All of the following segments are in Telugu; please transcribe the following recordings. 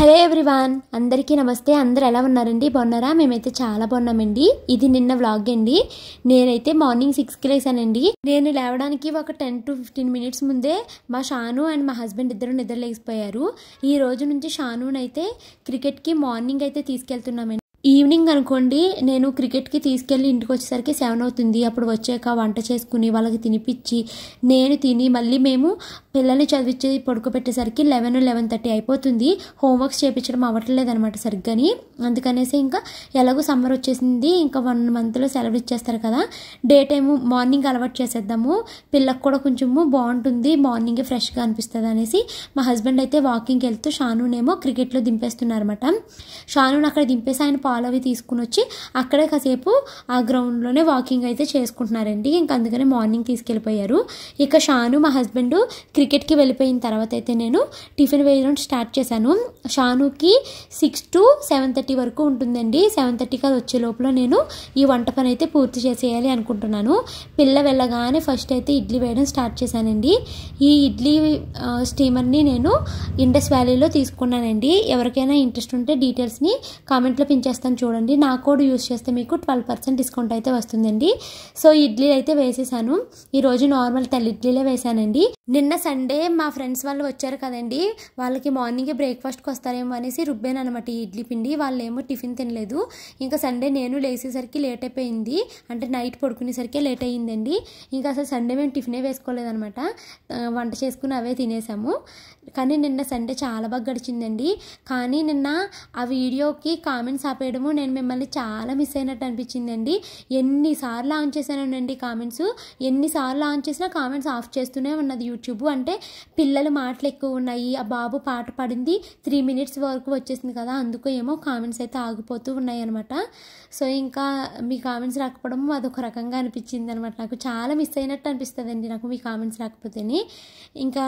హలో ఎవ్రీవాన్ అందరికీ నమస్తే అందరు ఎలా ఉన్నారండి బాగున్నారా మేమైతే చాలా బాగున్నామండి ఇది నిన్న వ్లాగ్ అండి నేనైతే మార్నింగ్ సిక్స్కి లేసానండి నేను లేవడానికి ఒక టెన్ టు ఫిఫ్టీన్ మినిట్స్ ముందే మా షాను అండ్ మా హస్బెండ్ ఇద్దరు నిద్రలేసిపోయారు ఈ రోజు నుంచి షానునైతే క్రికెట్కి మార్నింగ్ అయితే తీసుకెళ్తున్నామండి ఈవినింగ్ అనుకోండి నేను క్రికెట్కి తీసుకెళ్ళి ఇంటికి వచ్చేసరికి సెవెన్ అవుతుంది అప్పుడు వచ్చాక వంట చేసుకుని వాళ్ళకి తినిపించి నేను తిని మళ్ళీ మేము పిల్లల్ని చదివించి పడుకోబెట్టేసరికి లెవెన్ లెవెన్ థర్టీ అయిపోతుంది హోంవర్క్స్ చేయించడం అవ్వట్లేదు అనమాట సరిగ్గాని అందుకనేసి ఇంకా ఎలాగో సమ్మర్ వచ్చేసింది ఇంకా వన్ మంత్లో సెలవు ఇచ్చేస్తారు కదా డే టైమ్ మార్నింగ్ అలవాటు చేసేద్దాము పిల్లకు కూడా కొంచెము బాగుంటుంది మార్నింగే ఫ్రెష్గా అనిపిస్తుంది అనేసి మా హస్బెండ్ అయితే వాకింగ్కి వెళ్తూ షానునేమో క్రికెట్లో అనమాట షానుని అక్కడ దింపేసి ఆయన పాలు అవి తీసుకుని వచ్చి అక్కడే కాసేపు ఆ గ్రౌండ్లోనే వాకింగ్ అయితే చేసుకుంటున్నారండి ఇంకా అందుకని మార్నింగ్ తీసుకెళ్ళిపోయారు ఇక షాను మా హస్బెండ్ క్రికెట్కి వెళ్ళిపోయిన తర్వాత అయితే నేను టిఫిన్ వేయడం స్టార్ట్ చేశాను షానుకి సిక్స్ టు సెవెన్ థర్టీ వరకు ఉంటుందండి సెవెన్ థర్టీకి అది వచ్చే లోపల నేను ఈ వంట పని అయితే పూర్తి చేసేయాలి అనుకుంటున్నాను పిల్ల వెళ్ళగానే ఫస్ట్ అయితే ఇడ్లీ వేయడం స్టార్ట్ చేశానండి ఈ ఇడ్లీ స్టీమర్ని నేను ఇండస్ వ్యాలీలో తీసుకున్నానండి ఎవరికైనా ఇంట్రెస్ట్ ఉంటే డీటెయిల్స్ని కామెంట్లో పెంచేస్తాను చూడండి నా కోడ్ యూస్ చేస్తే మీకు ట్వెల్వ్ పర్సెంట్ డిస్కౌంట్ అయితే వస్తుందండి సో ఇడ్లీ అయితే వేసేసాను ఈరోజు నార్మల్ తల్లి ఇడ్లీలే వేసానండి నిన్న సండే మా ఫ్రెండ్స్ వాళ్ళు వచ్చారు కదండి వాళ్ళకి మార్నింగే బ్రేక్ఫాస్ట్కి వస్తారేమో అనేసి రుబ్బాను అనమాట ఇడ్లీ పిండి వాళ్ళు ఏమో టిఫిన్ తినలేదు ఇంకా సండే నేను లేచేసరికి లేట్ అయిపోయింది అంటే నైట్ పడుకునేసరికి లేట్ అయ్యిందండి ఇంకా అసలు సండే మేము టిఫినే వేసుకోలేదనమాట వంట చేసుకుని అవే తినేసాము కానీ నిన్న సండే చాలా బాగా గడిచిందండి కానీ నిన్న ఆ వీడియోకి కామెంట్స్ ఆపేయడము నేను మిమ్మల్ని చాలా మిస్ అయినట్టు అనిపించిందండి ఎన్నిసార్లు ఆన్ చేశానండి కామెంట్స్ ఎన్నిసార్లు ఆన్ చేసినా కామెంట్స్ ఆఫ్ చేస్తూనే ఉన్నది యూట్యూబ్ అంటే పిల్లలు మాటలు ఎక్కువ ఉన్నాయి ఆ బాబు పాట పడింది త్రీ మినిట్స్ వరకు వచ్చేసింది కదా అందుకు ఏమో కామెంట్స్ అయితే ఆగిపోతూ ఉన్నాయి అనమాట సో ఇంకా మీ కామెంట్స్ రాకపోవడం అదొక రకంగా అనిపించింది అనమాట నాకు చాలా మిస్ అయినట్టు అనిపిస్తుంది నాకు మీ కామెంట్స్ రాకపోతేనే ఇంకా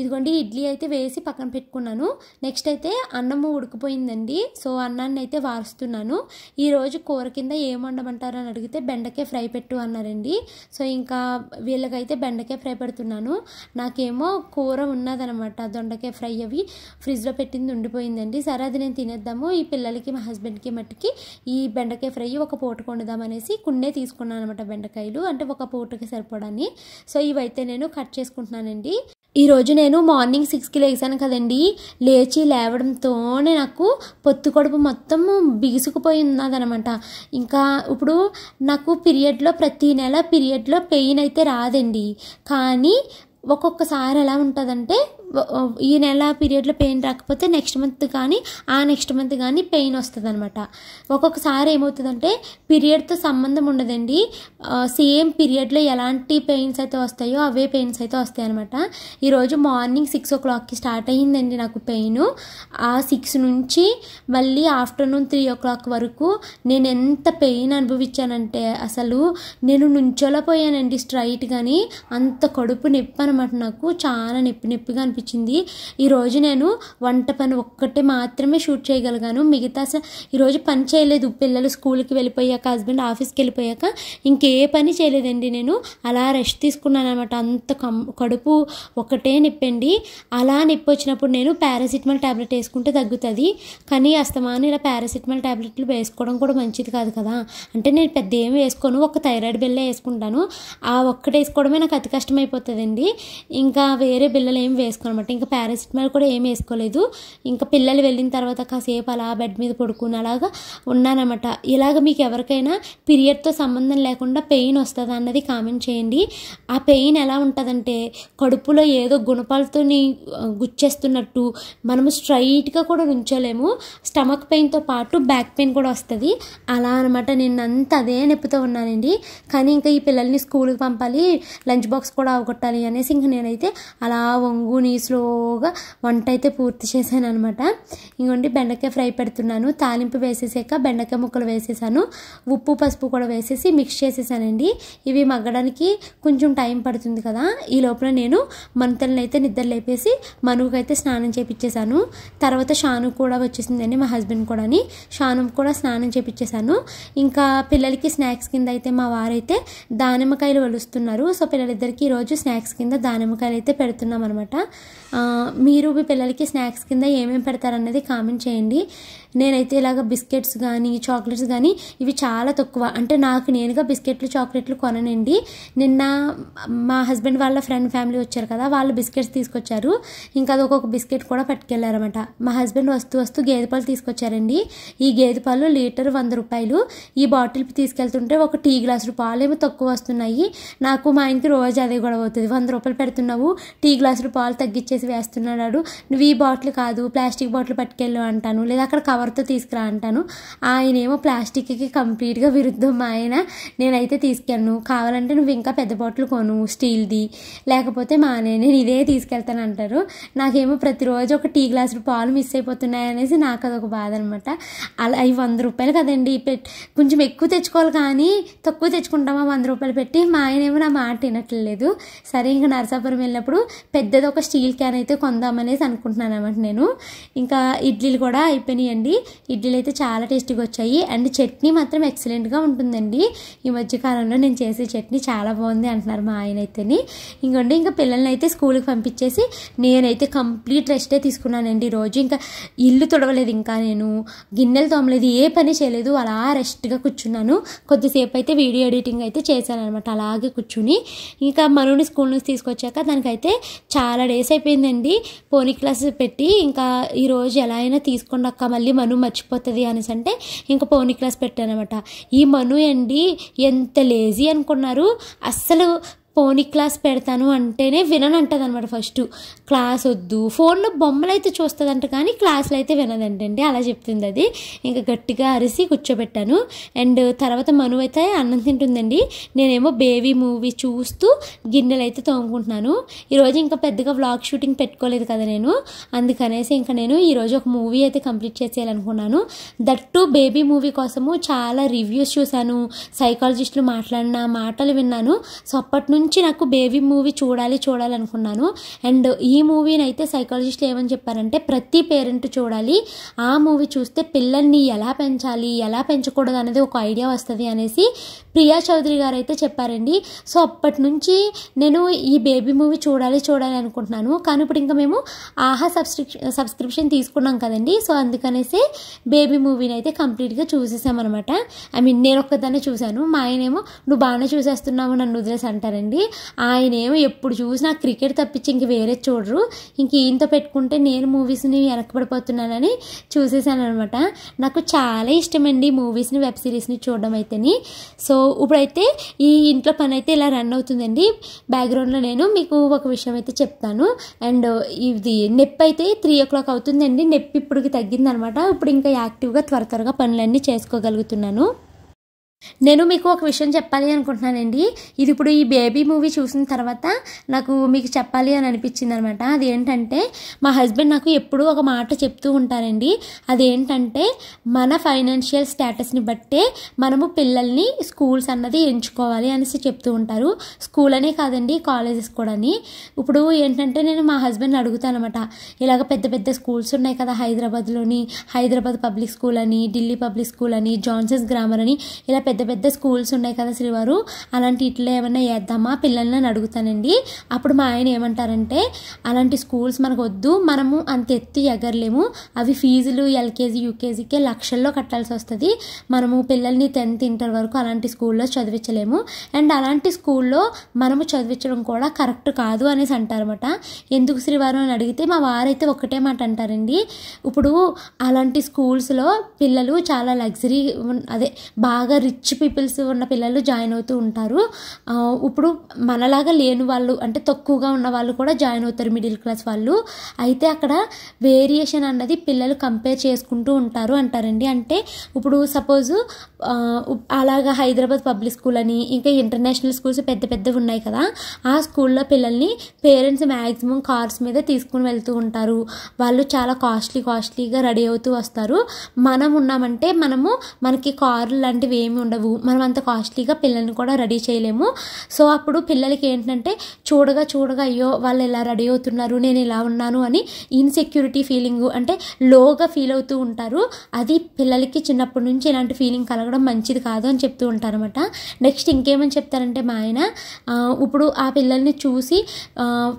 ఇదిగోండి ఇడ్లీ అయితే వేసి పక్కన పెట్టుకున్నాను నెక్స్ట్ అయితే అన్నము ఉడికిపోయిందండి సో అన్నాన్ని అయితే వారుస్తున్నాను ఈరోజు కూర కింద ఏం వండమంటారని అడిగితే బెండకాయ ఫ్రై పెట్టు అన్నారండి సో ఇంకా వీళ్ళకైతే బెండకాయ ఫ్రై పెడుతున్నాను నాకేమో కూర ఉన్నదనమాట దొండకాయ ఫ్రై అవి ఫ్రిడ్జ్లో పెట్టింది ఉండిపోయిందండి సరే అది నేను తినేద్దాము ఈ పిల్లలకి మా హస్బెండ్కి మట్టుకి ఈ బెండకాయ ఫ్రై ఒక పూట అనేసి కున్నే తీసుకున్నాను అనమాట బెండకాయలు అంటే ఒక పూటకి సరిపోవడాన్ని సో ఇవైతే నేను కట్ చేసుకుంటున్నానండి ఈరోజు నేను మార్నింగ్ సిక్స్కి లేచాను కదండి లేచి లేవడంతోనే నాకు పొత్తు కడుపు మొత్తం బిగుసుకుపోయి ఉన్నదనమాట ఇంకా ఇప్పుడు నాకు పీరియడ్లో ప్రతి నెల పీరియడ్లో పెయిన్ అయితే రాదండి కానీ ఒక్కొక్కసారి ఎలా ఉంటుందంటే ఈ నెల పీరియడ్లో పెయిన్ రాకపోతే నెక్స్ట్ మంత్ కానీ ఆ నెక్స్ట్ మంత్ కానీ పెయిన్ వస్తుంది అనమాట ఒక్కొక్కసారి ఏమవుతుందంటే పీరియడ్తో సంబంధం ఉండదండి సేమ్ పీరియడ్లో ఎలాంటి పెయిన్స్ అయితే వస్తాయో అవే పెయిన్స్ అయితే వస్తాయి అనమాట ఈరోజు మార్నింగ్ సిక్స్ ఓ క్లాక్కి స్టార్ట్ అయ్యిందండి నాకు పెయిన్ ఆ సిక్స్ నుంచి మళ్ళీ ఆఫ్టర్నూన్ త్రీ ఓ క్లాక్ వరకు నేను ఎంత పెయిన్ అనుభవించానంటే అసలు నేను పోయానండి స్ట్రైట్ కానీ అంత కడుపు నొప్పి అనమాట నాకు చాలా నొప్పి నొప్పిగా అనిపించింది ఈరోజు నేను వంట పని ఒక్కటే మాత్రమే షూట్ చేయగలిగాను మిగతా ఈరోజు పని చేయలేదు పిల్లలు స్కూల్కి వెళ్ళిపోయాక హస్బెండ్ ఆఫీస్కి వెళ్ళిపోయాక ఇంకే పని చేయలేదండి నేను అలా రెస్ట్ తీసుకున్నాను అనమాట అంత కం కడుపు ఒకటే నొప్పండి అలా నొప్పి వచ్చినప్పుడు నేను పారాసిటమాల్ ట్యాబ్లెట్ వేసుకుంటే తగ్గుతుంది కానీ అస్తమానం ఇలా పారాసిటమాల్ ట్యాబ్లెట్లు వేసుకోవడం కూడా మంచిది కాదు కదా అంటే నేను పెద్ద ఏం వేసుకోను ఒక థైరాయిడ్ బిల్లే వేసుకుంటాను ఆ ఒక్కటే వేసుకోవడమే నాకు అతి కష్టమైపోతుందండి ఇంకా వేరే బిళ్ళలు ఏం వేసుకోనమాట ఇంకా పారాసిటమాల్ కూడా ఏం వేసుకోలేదు ఇంకా పిల్లలు వెళ్ళిన తర్వాత కాసేపు అలా బెడ్ మీద పడుకుని అలాగా ఉన్నానమాట ఇలాగ మీకు ఎవరికైనా పీరియడ్తో సంబంధం లేకుండా పెయిన్ వస్తుందా అన్నది కామెంట్ చేయండి ఆ పెయిన్ ఎలా ఉంటుందంటే కడుపులో ఏదో గుణపాలతో గుచ్చేస్తున్నట్టు మనము స్ట్రైట్గా కూడా ఉంచలేము స్టమక్ పెయిన్తో పాటు బ్యాక్ పెయిన్ కూడా వస్తుంది అలా అనమాట నేను అంత అదే నొప్పితో ఉన్నానండి కానీ ఇంకా ఈ పిల్లల్ని స్కూల్కి పంపాలి లంచ్ బాక్స్ కూడా అవగొట్టాలి అనేసి ఇంకా నేనైతే అలా వంగుని స్లోగా వంట అయితే పూర్తి చేశాను అనమాట ఇంకోండి బెండకాయ ఫ్రై పెడుతున్నాను తాలింపు వేసేసాక బెండకాయ ముక్కలు వేసేసాను ఉప్పు పసుపు కూడా వేసేసి మిక్స్ చేసేసానండి ఇవి మగ్గడానికి కొంచెం టైం పడుతుంది కదా ఈ లోపల నేను మంతల్ని అయితే నిద్ర లేపేసి మనువుకైతే స్నానం చేపించేశాను తర్వాత షాను కూడా వచ్చేసిందండి మా హస్బెండ్ కూడాని షాను కూడా స్నానం చేపించేశాను ఇంకా పిల్లలకి స్నాక్స్ కింద అయితే మా వారైతే దానిమ్మకాయలు వలుస్తున్నారు సో పిల్లలిద్దరికి ఈరోజు స్నాక్స్ కింద దానిమ్మకాయలు అయితే పెడుతున్నాం అనమాట మీరు మీ పిల్లలకి స్నాక్స్ కింద ఏమేమి పెడతారన్నది కామెంట్ చేయండి నేనైతే ఇలాగ బిస్కెట్స్ కానీ చాక్లెట్స్ కానీ ఇవి చాలా తక్కువ అంటే నాకు నేనుగా బిస్కెట్లు చాక్లెట్లు కొననండి నిన్న మా హస్బెండ్ వాళ్ళ ఫ్రెండ్ ఫ్యామిలీ వచ్చారు కదా వాళ్ళు బిస్కెట్స్ తీసుకొచ్చారు ఇంకా అది ఒక్కొక్క బిస్కెట్ కూడా పట్టుకెళ్ళారనమాట మా హస్బెండ్ వస్తూ వస్తూ గేదె పాలు తీసుకొచ్చారండి ఈ గేదె పాలు లీటర్ వంద రూపాయలు ఈ బాటిల్ తీసుకెళ్తుంటే ఒక టీ గ్లాసులు పాలు ఏమో తక్కువ వస్తున్నాయి నాకు మా ఆయనకి రోజు అదే గొడవ అవుతుంది వంద రూపాయలు పెడుతున్నావు టీ గ్లాసులు పాలు తగ్గించేసి వేస్తున్నాడు నువ్వు ఈ బాటిల్ కాదు ప్లాస్టిక్ బాటిల్ పట్టుకెళ్ళు అంటాను లేదా అక్కడ కవర్ కవర్తో తీసుకురా అంటాను ఆయనేమో ప్లాస్టిక్కి కంప్లీట్గా విరుద్ధం ఆయన నేనైతే తీసుకెళ్ళను కావాలంటే నువ్వు ఇంకా పెద్ద బాటిల్ కొను స్టీల్ది లేకపోతే మానే నేను ఇదే తీసుకెళ్తాను అంటారు నాకేమో ప్రతిరోజు ఒక టీ గ్లాసులు పాలు మిస్ అయిపోతున్నాయి అనేసి నాకు అదొక బాధ అనమాట అలా అవి వంద రూపాయలు కదండి కొంచెం ఎక్కువ తెచ్చుకోవాలి కానీ తక్కువ తెచ్చుకుంటామా వంద రూపాయలు పెట్టి మా ఆయనేమో నా మాట వినట్లేదు సరే ఇంకా నరసాపురం వెళ్ళినప్పుడు పెద్దది ఒక స్టీల్ క్యాన్ అయితే కొందామనేసి అనుకుంటున్నాను అనమాట నేను ఇంకా ఇడ్లీలు కూడా అయిపోయినాయండి ఇడ్లీ ఇడ్లీలు అయితే చాలా టేస్టీగా వచ్చాయి అండ్ చట్నీ మాత్రం ఎక్సలెంట్గా ఉంటుందండి ఈ మధ్యకాలంలో నేను చేసే చట్నీ చాలా బాగుంది అంటున్నారు మా ఆయన అయితేని ఇంకోండి ఇంకా పిల్లల్ని అయితే స్కూల్కి పంపించేసి నేనైతే కంప్లీట్ రెస్టే తీసుకున్నానండి రోజు ఇంకా ఇల్లు తుడవలేదు ఇంకా నేను గిన్నెలు తోమలేదు ఏ పని చేయలేదు అలా రెస్ట్గా కూర్చున్నాను కొద్దిసేపు అయితే వీడియో ఎడిటింగ్ అయితే చేశాను అనమాట అలాగే కూర్చుని ఇంకా మనోని స్కూల్ నుంచి తీసుకొచ్చాక దానికైతే చాలా డేస్ అయిపోయిందండి పోనీ క్లాస్ పెట్టి ఇంకా ఈరోజు ఎలా అయినా తీసుకుండా మళ్ళీ మను మర్చిపోతుంది అనేసి అంటే ఇంకా పోనీ క్లాస్ పెట్టానమాట ఈ మను అండి ఎంత లేజీ అనుకున్నారు అస్సలు పోనీ క్లాస్ పెడతాను అంటేనే విననంటది అనమాట ఫస్ట్ క్లాస్ వద్దు ఫోన్లో బొమ్మలు అయితే చూస్తుందంట కానీ క్లాసులు అయితే వినదంటండి అలా చెప్తుంది అది ఇంకా గట్టిగా అరిసి కూర్చోబెట్టాను అండ్ తర్వాత మను అయితే అన్నం తింటుందండి నేనేమో బేబీ మూవీ చూస్తూ గిన్నెలు అయితే తోముకుంటున్నాను ఈరోజు ఇంకా పెద్దగా వ్లాగ్ షూటింగ్ పెట్టుకోలేదు కదా నేను అందుకనేసి ఇంకా నేను ఈరోజు ఒక మూవీ అయితే కంప్లీట్ చేసేయాలనుకున్నాను దట్టు బేబీ మూవీ కోసము చాలా రివ్యూస్ చూశాను సైకాలజిస్టులు మాట్లాడిన మాటలు విన్నాను సో అప్పటి నుంచి నాకు బేబీ మూవీ చూడాలి చూడాలనుకున్నాను అండ్ ఈ మూవీని అయితే సైకాలజిస్ట్లు ఏమని చెప్పారంటే ప్రతి పేరెంట్ చూడాలి ఆ మూవీ చూస్తే పిల్లల్ని ఎలా పెంచాలి ఎలా పెంచకూడదు అనేది ఒక ఐడియా వస్తుంది అనేసి ప్రియా చౌదరి గారు అయితే చెప్పారండి సో అప్పటి నుంచి నేను ఈ బేబీ మూవీ చూడాలి చూడాలి అనుకుంటున్నాను కానీ ఇప్పుడు ఇంకా మేము ఆహా సబ్స్క్రిప్ సబ్స్క్రిప్షన్ తీసుకున్నాం కదండి సో అందుకనేసి బేబీ మూవీని అయితే కంప్లీట్గా చూసేసామన్నమాట ఐ మీన్ నేను ఒక్కదాన్నే చూశాను మా ఆయనేమో నువ్వు బాగానే చూసేస్తున్నావు నన్ను వదిలేసి అంటారండి అండి ఆయన ఏమో ఎప్పుడు చూసినా క్రికెట్ తప్పించి ఇంక వేరే చూడరు ఇంక ఈయనతో పెట్టుకుంటే నేను మూవీస్ని వెనకబడిపోతున్నానని చూసేసాను అనమాట నాకు చాలా ఇష్టమండి మూవీస్ని వెబ్ సిరీస్ని చూడడం అయితేని సో ఇప్పుడైతే ఈ ఇంట్లో పని అయితే ఇలా రన్ అవుతుందండి బ్యాక్గ్రౌండ్లో నేను మీకు ఒక విషయం అయితే చెప్తాను అండ్ ఇది నొప్పి అయితే త్రీ ఓ క్లాక్ అవుతుందండి నొప్పి ఇప్పటికి తగ్గిందనమాట ఇప్పుడు ఇంకా యాక్టివ్గా త్వర త్వరగా పనులన్నీ చేసుకోగలుగుతున్నాను నేను మీకు ఒక విషయం చెప్పాలి అనుకుంటున్నానండి ఇది ఇప్పుడు ఈ బేబీ మూవీ చూసిన తర్వాత నాకు మీకు చెప్పాలి అని అనిపించింది అనమాట అదేంటంటే మా హస్బెండ్ నాకు ఎప్పుడూ ఒక మాట చెప్తూ ఉంటారండి అదేంటంటే మన ఫైనాన్షియల్ స్టేటస్ని బట్టే మనము పిల్లల్ని స్కూల్స్ అన్నది ఎంచుకోవాలి అనేసి చెప్తూ ఉంటారు స్కూల్ అనే కాదండి కాలేజెస్ కూడా అని ఇప్పుడు ఏంటంటే నేను మా హస్బెండ్ అడుగుతాను అనమాట ఇలాగ పెద్ద పెద్ద స్కూల్స్ ఉన్నాయి కదా హైదరాబాద్లోని హైదరాబాద్ పబ్లిక్ స్కూల్ అని ఢిల్లీ పబ్లిక్ స్కూల్ అని జాన్సన్స్ గ్రామర్ అని ఇలా పెద్ద పెద్ద స్కూల్స్ ఉన్నాయి కదా శ్రీవారు అలాంటి ఇట్లా ఏమైనా వేద్దామా పిల్లల్ని అడుగుతానండి అప్పుడు మా ఆయన ఏమంటారంటే అలాంటి స్కూల్స్ మనకు వద్దు మనము అంత ఎత్తు ఎగరలేము అవి ఫీజులు ఎల్కేజీ యూకేజీకే లక్షల్లో కట్టాల్సి వస్తుంది మనము పిల్లల్ని టెన్త్ ఇంటర్ వరకు అలాంటి స్కూల్లో చదివించలేము అండ్ అలాంటి స్కూల్లో మనము చదివించడం కూడా కరెక్ట్ కాదు అనేసి అంటారన్నమాట ఎందుకు శ్రీవారు అని అడిగితే మా వారైతే ఒక్కటే మాట అంటారండి ఇప్పుడు అలాంటి స్కూల్స్లో పిల్లలు చాలా లగ్జరీ అదే బాగా రిచ్ రిచ్ పీపుల్స్ ఉన్న పిల్లలు జాయిన్ అవుతూ ఉంటారు ఇప్పుడు మనలాగా లేని వాళ్ళు అంటే తక్కువగా ఉన్న వాళ్ళు కూడా జాయిన్ అవుతారు మిడిల్ క్లాస్ వాళ్ళు అయితే అక్కడ వేరియేషన్ అన్నది పిల్లలు కంపేర్ చేసుకుంటూ ఉంటారు అంటారండి అంటే ఇప్పుడు సపోజ్ అలాగా హైదరాబాద్ పబ్లిక్ స్కూల్ అని ఇంకా ఇంటర్నేషనల్ స్కూల్స్ పెద్ద పెద్దవి ఉన్నాయి కదా ఆ స్కూల్లో పిల్లల్ని పేరెంట్స్ మ్యాక్సిమం కార్స్ మీద తీసుకుని వెళ్తూ ఉంటారు వాళ్ళు చాలా కాస్ట్లీ కాస్ట్లీగా రెడీ అవుతూ వస్తారు మనం ఉన్నామంటే మనము మనకి కార్లు లాంటివి ఏమి ఉండవు ఉండవు మనం అంత కాస్ట్లీగా పిల్లల్ని కూడా రెడీ చేయలేము సో అప్పుడు పిల్లలకి ఏంటంటే చూడగా చూడగా అయ్యో వాళ్ళు ఇలా రెడీ అవుతున్నారు నేను ఇలా ఉన్నాను అని ఇన్సెక్యూరిటీ ఫీలింగ్ అంటే లోగా ఫీల్ అవుతూ ఉంటారు అది పిల్లలకి చిన్నప్పటి నుంచి ఇలాంటి ఫీలింగ్ కలగడం మంచిది కాదు అని చెప్తూ ఉంటారనమాట నెక్స్ట్ ఇంకేమని చెప్తారంటే మా ఆయన ఇప్పుడు ఆ పిల్లల్ని చూసి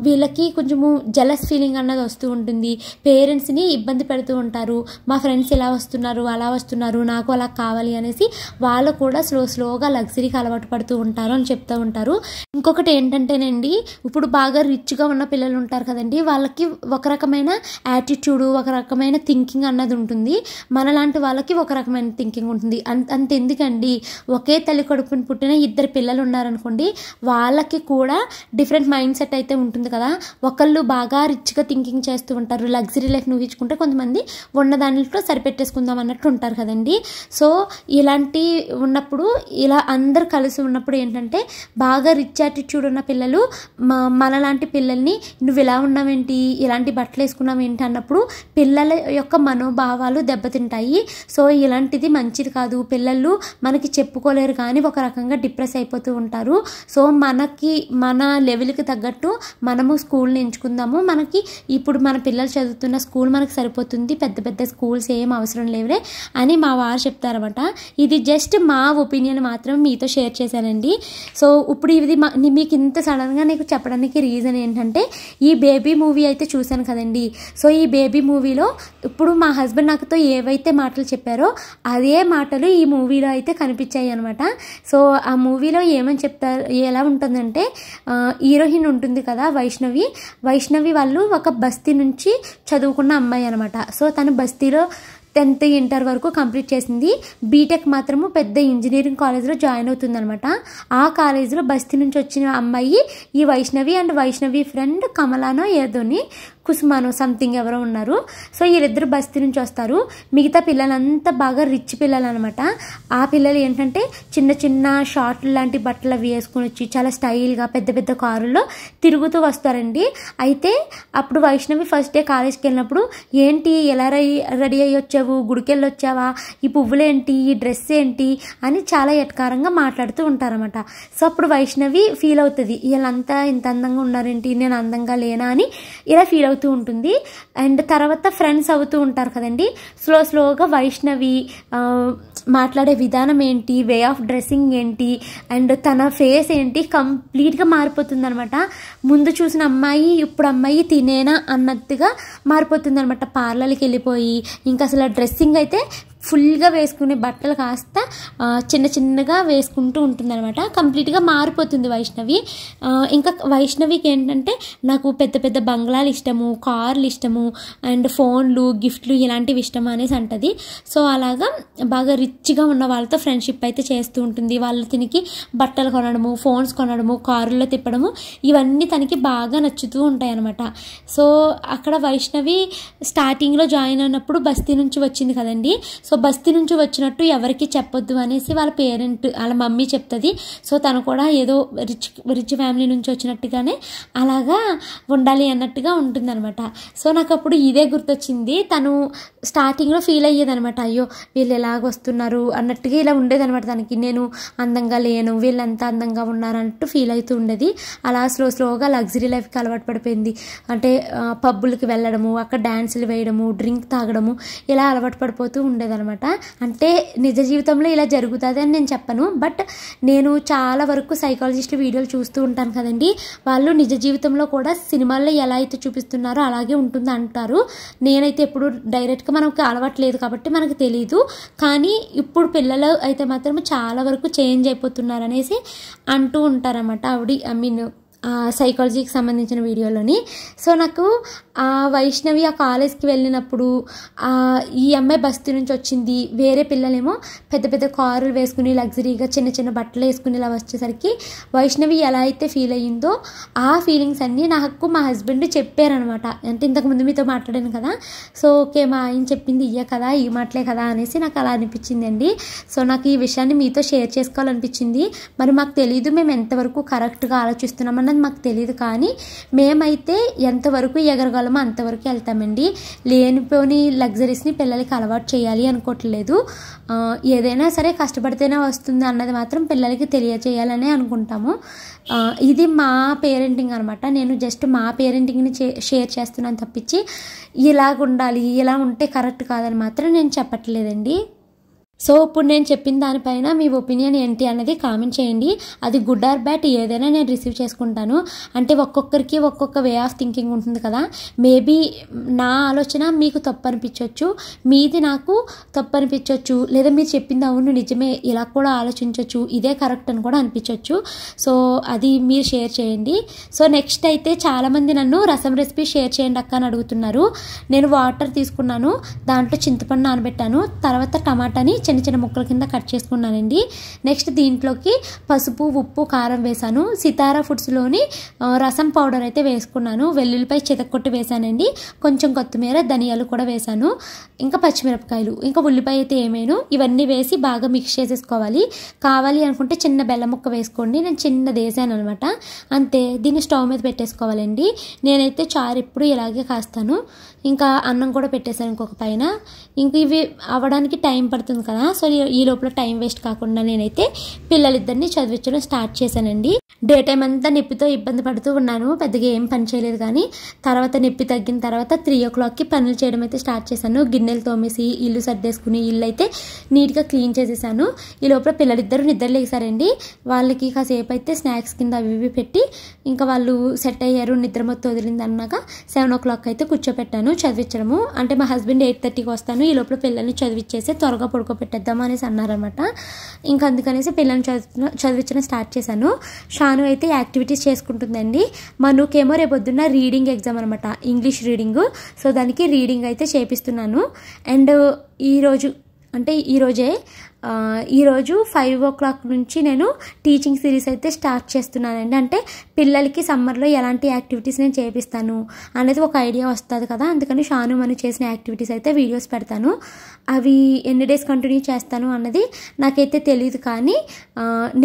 వీళ్ళకి కొంచెము జలస్ ఫీలింగ్ అన్నది వస్తూ ఉంటుంది పేరెంట్స్ని ఇబ్బంది పెడుతూ ఉంటారు మా ఫ్రెండ్స్ ఇలా వస్తున్నారు అలా వస్తున్నారు నాకు అలా కావాలి అనేసి వాళ్ళ కూడా స్లో స్లోగా లగ్జరీకి అలవాటు పడుతూ ఉంటారు అని చెప్తూ ఉంటారు ఇంకొకటి ఏంటంటేనండి ఇప్పుడు బాగా రిచ్గా ఉన్న పిల్లలు ఉంటారు కదండి వాళ్ళకి ఒక రకమైన యాటిట్యూడ్ ఒక రకమైన థింకింగ్ అన్నది ఉంటుంది మనలాంటి వాళ్ళకి ఒక రకమైన థింకింగ్ ఉంటుంది అంత ఎందుకండి ఒకే తల్లి కడుపుని పుట్టిన ఇద్దరు పిల్లలు ఉన్నారనుకోండి వాళ్ళకి కూడా డిఫరెంట్ మైండ్ సెట్ అయితే ఉంటుంది కదా ఒకళ్ళు బాగా రిచ్గా థింకింగ్ చేస్తూ ఉంటారు లగ్జరీ లైఫ్ ఊహించుకుంటే కొంతమంది ఉన్న దానిలో సరిపెట్టేసుకుందాం అన్నట్టు ఉంటారు కదండి సో ఇలాంటి ఉన్నప్పుడు ఇలా అందరు కలిసి ఉన్నప్పుడు ఏంటంటే బాగా రిచ్ యాటిట్యూడ్ ఉన్న పిల్లలు మా మనలాంటి పిల్లల్ని నువ్వు ఇలా ఉన్నావేంటి ఇలాంటి బట్టలు వేసుకున్నావు ఏంటి అన్నప్పుడు పిల్లల యొక్క మనోభావాలు దెబ్బతింటాయి సో ఇలాంటిది మంచిది కాదు పిల్లలు మనకి చెప్పుకోలేరు కానీ ఒక రకంగా డిప్రెస్ అయిపోతూ ఉంటారు సో మనకి మన లెవెల్కి తగ్గట్టు మనము స్కూల్ని ఎంచుకుందాము మనకి ఇప్పుడు మన పిల్లలు చదువుతున్న స్కూల్ మనకి సరిపోతుంది పెద్ద పెద్ద స్కూల్స్ ఏం అవసరం లేవులే అని మా వారు చెప్తారన్నమాట ఇది జస్ట్ మా ఒపీనియన్ మాత్రం మీతో షేర్ చేశానండి సో ఇప్పుడు ఇది మీకు ఇంత సడన్గా నీకు చెప్పడానికి రీజన్ ఏంటంటే ఈ బేబీ మూవీ అయితే చూశాను కదండి సో ఈ బేబీ మూవీలో ఇప్పుడు మా హస్బెండ్ నాకుతో ఏవైతే మాటలు చెప్పారో అదే మాటలు ఈ మూవీలో అయితే కనిపించాయి అనమాట సో ఆ మూవీలో ఏమని చెప్తారు ఎలా ఉంటుందంటే హీరోయిన్ ఉంటుంది కదా వైష్ణవి వైష్ణవి వాళ్ళు ఒక బస్తీ నుంచి చదువుకున్న అమ్మాయి అనమాట సో తను బస్తీలో టెన్త్ ఇంటర్ వరకు కంప్లీట్ చేసింది బీటెక్ మాత్రము పెద్ద ఇంజనీరింగ్ కాలేజ్లో జాయిన్ అవుతుందనమాట ఆ కాలేజీలో బస్తీ నుంచి వచ్చిన అమ్మాయి ఈ వైష్ణవి అండ్ వైష్ణవి ఫ్రెండ్ కమలానో ఏదోని కుసుమాను సంథింగ్ ఎవరో ఉన్నారు సో వీళ్ళిద్దరు బస్తీ నుంచి వస్తారు మిగతా పిల్లలంతా బాగా రిచ్ పిల్లలు అనమాట ఆ పిల్లలు ఏంటంటే చిన్న చిన్న షార్ట్ లాంటి బట్టలు అవి వేసుకుని వచ్చి చాలా స్టైల్గా పెద్ద పెద్ద కారుల్లో తిరుగుతూ వస్తారండి అయితే అప్పుడు వైష్ణవి ఫస్ట్ డే కాలేజ్కి వెళ్ళినప్పుడు ఏంటి ఎలా రెడీ అయ్యి వచ్చావు గుడికెళ్ళి వచ్చావా ఈ పువ్వులేంటి ఈ డ్రెస్ ఏంటి అని చాలా ఎట్కారంగా మాట్లాడుతూ ఉంటారన్నమాట సో అప్పుడు వైష్ణవి ఫీల్ అవుతుంది వీళ్ళంతా ఇంత అందంగా ఉన్నారేంటి నేను అందంగా లేనా అని ఇలా ఫీల్ అవుతూ ఉంటుంది అండ్ తర్వాత ఫ్రెండ్స్ అవుతూ ఉంటారు కదండి స్లో స్లోగా వైష్ణవి మాట్లాడే విధానం ఏంటి వే ఆఫ్ డ్రెస్సింగ్ ఏంటి అండ్ తన ఫేస్ ఏంటి కంప్లీట్గా మారిపోతుంది అనమాట ముందు చూసిన అమ్మాయి ఇప్పుడు అమ్మాయి తినేనా అన్నట్టుగా మారిపోతుంది అనమాట పార్లర్కి వెళ్ళిపోయి ఇంకా అసలు డ్రెస్సింగ్ అయితే ఫుల్గా వేసుకునే బట్టలు కాస్త చిన్న చిన్నగా వేసుకుంటూ ఉంటుందన్నమాట కంప్లీట్గా మారిపోతుంది వైష్ణవి ఇంకా వైష్ణవికి ఏంటంటే నాకు పెద్ద పెద్ద బంగ్లాలు ఇష్టము కార్లు ఇష్టము అండ్ ఫోన్లు గిఫ్ట్లు ఇలాంటివి ఇష్టం అనేసి అంటది సో అలాగా బాగా రిచ్గా ఉన్న వాళ్ళతో ఫ్రెండ్షిప్ అయితే చేస్తూ ఉంటుంది వాళ్ళు తినికి బట్టలు కొనడము ఫోన్స్ కొనడము కారులో తిప్పడము ఇవన్నీ తనకి బాగా నచ్చుతూ ఉంటాయి అనమాట సో అక్కడ వైష్ణవి స్టార్టింగ్లో జాయిన్ అయినప్పుడు బస్తీ నుంచి వచ్చింది కదండి సో సో బస్తీ నుంచి వచ్చినట్టు ఎవరికి చెప్పొద్దు అనేసి వాళ్ళ పేరెంట్ వాళ్ళ మమ్మీ చెప్తుంది సో తను కూడా ఏదో రిచ్ రిచ్ ఫ్యామిలీ నుంచి వచ్చినట్టుగానే అలాగా ఉండాలి అన్నట్టుగా ఉంటుందన్నమాట సో నాకు అప్పుడు ఇదే గుర్తొచ్చింది తను స్టార్టింగ్లో ఫీల్ అయ్యేదనమాట అయ్యో వీళ్ళు ఎలాగ వస్తున్నారు అన్నట్టుగా ఇలా ఉండేదనమాట తనకి నేను అందంగా లేను వీళ్ళంతా అందంగా ఉన్నారన్నట్టు ఫీల్ అవుతూ ఉండేది అలా స్లో స్లోగా లగ్జరీ లైఫ్కి అలవాటు పడిపోయింది అంటే పబ్బులకి వెళ్ళడము అక్కడ డ్యాన్సులు వేయడము డ్రింక్ తాగడము ఇలా అలవాటు పడిపోతూ ఉండేదన్నమాట అనమాట అంటే నిజ జీవితంలో ఇలా జరుగుతుంది అని నేను చెప్పను బట్ నేను చాలా వరకు సైకాలజిస్ట్ వీడియోలు చూస్తూ ఉంటాను కదండి వాళ్ళు నిజ జీవితంలో కూడా సినిమాల్లో ఎలా అయితే చూపిస్తున్నారో అలాగే ఉంటుంది అంటారు నేనైతే ఎప్పుడు డైరెక్ట్గా మనకు అలవాట్లేదు కాబట్టి మనకు తెలియదు కానీ ఇప్పుడు పిల్లలు అయితే మాత్రం చాలా వరకు చేంజ్ అయిపోతున్నారు అనేసి అంటూ ఉంటారన్నమాట ఆవిడ ఐ మీన్ సైకాలజీకి సంబంధించిన వీడియోలోని సో నాకు ఆ వైష్ణవి ఆ కాలేజ్కి వెళ్ళినప్పుడు ఈ అమ్మాయి బస్తీ నుంచి వచ్చింది వేరే పిల్లలేమో పెద్ద పెద్ద కారులు వేసుకుని లగ్జరీగా చిన్న చిన్న బట్టలు వేసుకుని ఇలా వచ్చేసరికి వైష్ణవి ఎలా అయితే ఫీల్ అయ్యిందో ఆ ఫీలింగ్స్ అన్నీ నాకు మా హస్బెండ్ చెప్పారనమాట అంటే ఇంతకుముందు మీతో మాట్లాడాను కదా సో ఓకే మా ఆయన చెప్పింది ఇయ్య కదా ఈ మాటలే కదా అనేసి నాకు అలా అనిపించిందండి సో నాకు ఈ విషయాన్ని మీతో షేర్ చేసుకోవాలనిపించింది మరి మాకు తెలియదు మేము ఎంతవరకు కరెక్ట్గా ఆలోచిస్తున్నామన్న అన్నది మాకు తెలియదు కానీ మేమైతే ఎంతవరకు ఎగరగలమో అంతవరకు వెళ్తామండి లేనిపోని లగ్జరీస్ని పిల్లలకి అలవాటు చేయాలి అనుకోవట్లేదు ఏదైనా సరే కష్టపడితేనే వస్తుంది అన్నది మాత్రం పిల్లలకి తెలియచేయాలని అనుకుంటాము ఇది మా పేరెంటింగ్ అనమాట నేను జస్ట్ మా పేరెంటింగ్ని షేర్ చేస్తున్నాను తప్పించి ఇలాగ ఉండాలి ఇలా ఉంటే కరెక్ట్ కాదని మాత్రం నేను చెప్పట్లేదండి సో ఇప్పుడు నేను చెప్పిన దానిపైన మీ ఒపీనియన్ ఏంటి అనేది కామెంట్ చేయండి అది గుడ్ ఆర్ బ్యాడ్ ఏదైనా నేను రిసీవ్ చేసుకుంటాను అంటే ఒక్కొక్కరికి ఒక్కొక్క వే ఆఫ్ థింకింగ్ ఉంటుంది కదా మేబీ నా ఆలోచన మీకు తప్పు అనిపించవచ్చు మీది నాకు తప్పు అనిపించవచ్చు లేదా మీరు చెప్పింది అవును నిజమే ఇలా కూడా ఆలోచించవచ్చు ఇదే కరెక్ట్ అని కూడా అనిపించవచ్చు సో అది మీరు షేర్ చేయండి సో నెక్స్ట్ అయితే చాలామంది నన్ను రసం రెసిపీ షేర్ చేయండి అక్క అని అడుగుతున్నారు నేను వాటర్ తీసుకున్నాను దాంట్లో చింతపండు నానబెట్టాను తర్వాత టమాటాని చిన్న చిన్న ముక్కల కింద కట్ చేసుకున్నానండి నెక్స్ట్ దీంట్లోకి పసుపు ఉప్పు కారం వేశాను సితారా ఫుడ్స్లోని రసం పౌడర్ అయితే వేసుకున్నాను వెల్లుల్లిపై చితక్కొట్టి వేశానండి కొంచెం కొత్తిమీర ధనియాలు కూడా వేశాను ఇంకా పచ్చిమిరపకాయలు ఇంకా ఉల్లిపాయ అయితే ఏమేను ఇవన్నీ వేసి బాగా మిక్స్ చేసేసుకోవాలి కావాలి అనుకుంటే చిన్న బెల్లం ముక్క వేసుకోండి నేను చిన్న దేశాను అనమాట అంతే దీన్ని స్టవ్ మీద పెట్టేసుకోవాలండి నేనైతే చారు ఎప్పుడు ఇలాగే కాస్తాను ఇంకా అన్నం కూడా పెట్టేశాను ఇంకొక పైన ఇంక ఇవి అవ్వడానికి టైం పడుతుంది కదా కదా సో ఈ లోపల టైం వేస్ట్ కాకుండా నేనైతే పిల్లలిద్దరిని చదివించడం స్టార్ట్ చేశానండి డే టైం అంతా నొప్పితో ఇబ్బంది పడుతూ ఉన్నాను పెద్దగా ఏం పని చేయలేదు కానీ తర్వాత నొప్పి తగ్గిన తర్వాత త్రీ ఓ క్లాక్కి పనులు చేయడం అయితే స్టార్ట్ చేశాను గిన్నెలు తోమేసి ఇల్లు సర్దేసుకుని ఇల్లు అయితే నీట్గా క్లీన్ చేసేసాను ఈ లోపల పిల్లలిద్దరూ నిద్రలేసారండి వాళ్ళకి కాసేపు అయితే స్నాక్స్ కింద అవి ఇవి పెట్టి ఇంకా వాళ్ళు సెట్ అయ్యారు నిద్ర మొత్తం వదిలింది అన్నాక సెవెన్ ఓ క్లాక్ అయితే కూర్చోపెట్టాను చదివించడము అంటే మా హస్బెండ్ ఎయిట్ థర్టీకి వస్తాను ఈ లోపల పిల్లల్ని చదివించేసి త్వరగా పడుకోపెట్టాను పెట్టేద్దామా అనేసి అన్నారనమాట ఇంకా అందుకనేసి పిల్లల్ని చదువు చదివించడం స్టార్ట్ చేశాను షాను అయితే యాక్టివిటీస్ చేసుకుంటుందండి రేపు రేపొద్దున్న రీడింగ్ ఎగ్జామ్ అనమాట ఇంగ్లీష్ రీడింగ్ సో దానికి రీడింగ్ అయితే చేపిస్తున్నాను అండ్ ఈరోజు అంటే ఈరోజే ఈరోజు ఫైవ్ ఓ క్లాక్ నుంచి నేను టీచింగ్ సిరీస్ అయితే స్టార్ట్ చేస్తున్నానండి అంటే పిల్లలకి సమ్మర్లో ఎలాంటి యాక్టివిటీస్ నేను చేపిస్తాను అనేది ఒక ఐడియా వస్తుంది కదా అందుకని షాను మను చేసిన యాక్టివిటీస్ అయితే వీడియోస్ పెడతాను అవి ఎన్ని డేస్ కంటిన్యూ చేస్తాను అన్నది నాకైతే తెలియదు కానీ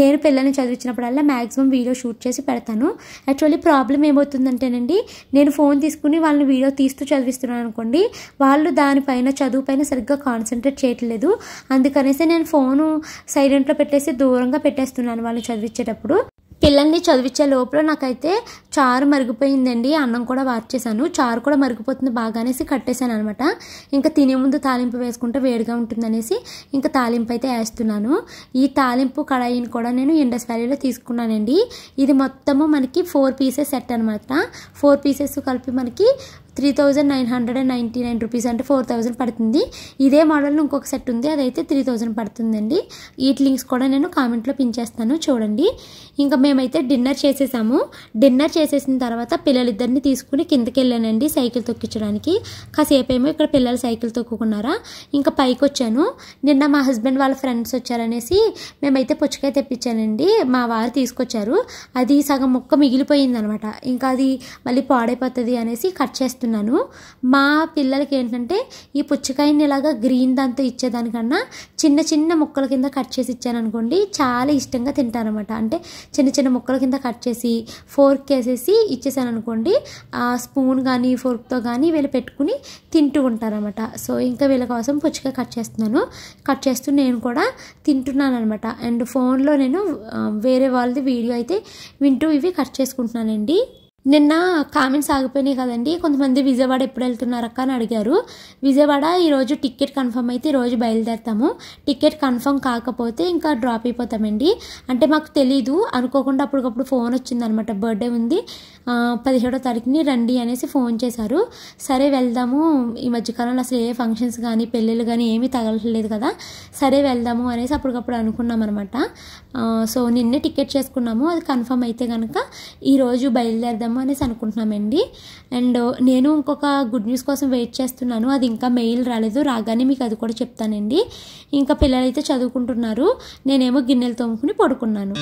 నేను పిల్లల్ని చదివించినప్పుడల్లా మ్యాక్సిమం వీడియో షూట్ చేసి పెడతాను యాక్చువల్లీ ప్రాబ్లం ఏమవుతుందంటేనండి నేను ఫోన్ తీసుకుని వాళ్ళని వీడియో తీస్తూ చదివిస్తున్నాను అనుకోండి వాళ్ళు దానిపైన చదువుపైన సరిగ్గా కాన్సన్ట్రేట్ చేయట్లేదు అందుకనేసి నేను ఫోను సైలెంట్లో పెట్టేసి దూరంగా పెట్టేస్తున్నాను వాళ్ళు చదివించేటప్పుడు పిల్లల్ని చదివించే లోపల నాకైతే చారు మరిగిపోయిందండి అన్నం కూడా వార్చేశాను చారు కూడా మరిగిపోతుంది బాగా అనేసి కట్టేశాను అనమాట ఇంకా తినే ముందు తాలింపు వేసుకుంటే వేడిగా ఉంటుందనేసి ఇంకా తాలింపు అయితే వేస్తున్నాను ఈ తాలింపు కడాయిని కూడా నేను ఇండస్ వ్యాలీలో తీసుకున్నానండి ఇది మొత్తము మనకి ఫోర్ పీసెస్ సెట్ అనమాట ఫోర్ పీసెస్ కలిపి మనకి three thousand nine hundred and ninety nine rupees అంటే ఫోర్ థౌజండ్ పడుతుంది ఇదే మోడల్ ఇంకొక సెట్ ఉంది అదైతే త్రీ థౌజండ్ పడుతుందండి వీటి లింక్స్ కూడా నేను కామెంట్లో పిన్ చూడండి ఇంకా మేమైతే డిన్నర్ చేసేసాము డిన్నర్ చేసేసిన తర్వాత పిల్లలిద్దరిని తీసుకుని కిందకి వెళ్ళానండి సైకిల్ తొక్కించడానికి కాసేపు ఏమో ఇక్కడ పిల్లలు సైకిల్ తొక్కుకున్నారా ఇంకా పైకి వచ్చాను నిన్న మా హస్బెండ్ వాళ్ళ ఫ్రెండ్స్ వచ్చారనేసి మేమైతే పుచ్చకాయ తెప్పించానండి మా వారు తీసుకొచ్చారు అది సగం మొక్క అనమాట ఇంకా అది మళ్ళీ పాడైపోతుంది అనేసి కట్ చేస్తున్నాను చేస్తున్నాను మా పిల్లలకి ఏంటంటే ఈ పుచ్చకాయని ఇలాగా గ్రీన్ దాంతో ఇచ్చేదానికన్నా చిన్న చిన్న ముక్కల కింద కట్ చేసి ఇచ్చాను అనుకోండి చాలా ఇష్టంగా అనమాట అంటే చిన్న చిన్న ముక్కల కింద కట్ చేసి ఫోర్క్ వేసేసి ఇచ్చేసాను అనుకోండి ఆ స్పూన్ కానీ ఫోర్క్తో కానీ వీళ్ళు పెట్టుకుని తింటూ ఉంటారనమాట సో ఇంకా వీళ్ళ కోసం పుచ్చకాయ కట్ చేస్తున్నాను కట్ చేస్తూ నేను కూడా తింటున్నాను అనమాట అండ్ ఫోన్లో నేను వేరే వాళ్ళది వీడియో అయితే వింటూ ఇవి కట్ చేసుకుంటున్నానండి నిన్న కామెంట్స్ ఆగిపోయినాయి కదండి కొంతమంది విజయవాడ ఎప్పుడు వెళ్తున్నారక్క అని అడిగారు విజయవాడ ఈరోజు టికెట్ కన్ఫర్మ్ అయితే ఈరోజు బయలుదేరుతాము టికెట్ కన్ఫర్మ్ కాకపోతే ఇంకా డ్రాప్ అయిపోతామండి అంటే మాకు తెలీదు అనుకోకుండా అప్పటికప్పుడు ఫోన్ వచ్చిందనమాట బర్త్డే ఉంది పదిహేడో తారీఖుని రండి అనేసి ఫోన్ చేశారు సరే వెళ్దాము ఈ మధ్యకాలంలో అసలు ఏ ఫంక్షన్స్ కానీ పెళ్ళిళ్ళు కానీ ఏమీ తగలట్లేదు కదా సరే వెళ్దాము అనేసి అప్పటికప్పుడు అనుకున్నాం అనమాట సో నిన్నే టికెట్ చేసుకున్నాము అది కన్ఫర్మ్ అయితే కనుక ఈరోజు బయలుదేరదాం చేద్దామా అనేసి అనుకుంటున్నామండి అండ్ నేను ఇంకొక గుడ్ న్యూస్ కోసం వెయిట్ చేస్తున్నాను అది ఇంకా మెయిల్ రాలేదు రాగానే మీకు అది కూడా చెప్తానండి ఇంకా పిల్లలైతే చదువుకుంటున్నారు నేనేమో గిన్నెలు తోముకుని పడుకున్నాను